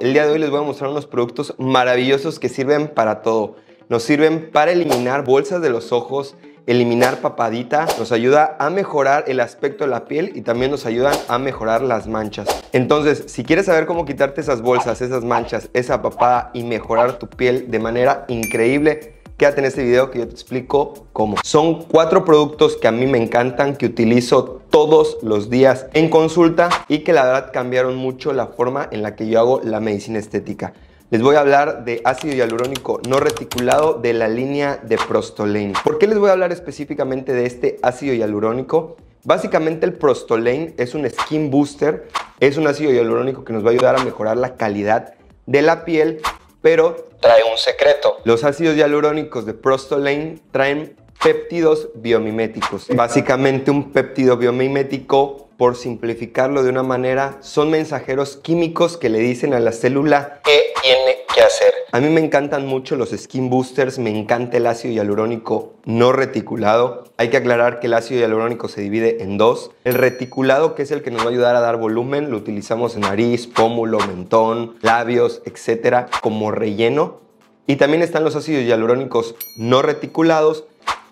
El día de hoy les voy a mostrar unos productos maravillosos que sirven para todo. Nos sirven para eliminar bolsas de los ojos, eliminar papadita, nos ayuda a mejorar el aspecto de la piel y también nos ayudan a mejorar las manchas. Entonces, si quieres saber cómo quitarte esas bolsas, esas manchas, esa papada y mejorar tu piel de manera increíble, quédate en este video que yo te explico cómo. Son cuatro productos que a mí me encantan, que utilizo todos los días en consulta y que la verdad cambiaron mucho la forma en la que yo hago la medicina estética. Les voy a hablar de ácido hialurónico no reticulado de la línea de Prostolane. ¿Por qué les voy a hablar específicamente de este ácido hialurónico? Básicamente el Prostolane es un skin booster, es un ácido hialurónico que nos va a ayudar a mejorar la calidad de la piel, pero trae un secreto. Los ácidos hialurónicos de Prostolane traen Péptidos biomiméticos. Básicamente un péptido biomimético, por simplificarlo de una manera, son mensajeros químicos que le dicen a la célula qué tiene que hacer. A mí me encantan mucho los skin boosters, me encanta el ácido hialurónico no reticulado. Hay que aclarar que el ácido hialurónico se divide en dos. El reticulado, que es el que nos va a ayudar a dar volumen, lo utilizamos en nariz, pómulo, mentón, labios, etcétera, como relleno. Y también están los ácidos hialurónicos no reticulados,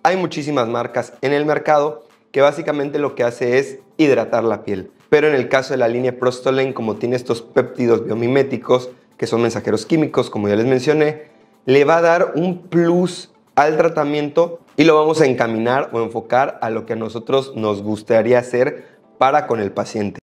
hay muchísimas marcas en el mercado que básicamente lo que hace es hidratar la piel. Pero en el caso de la línea Prostolen, como tiene estos péptidos biomiméticos, que son mensajeros químicos, como ya les mencioné, le va a dar un plus al tratamiento y lo vamos a encaminar o enfocar a lo que a nosotros nos gustaría hacer para con el paciente.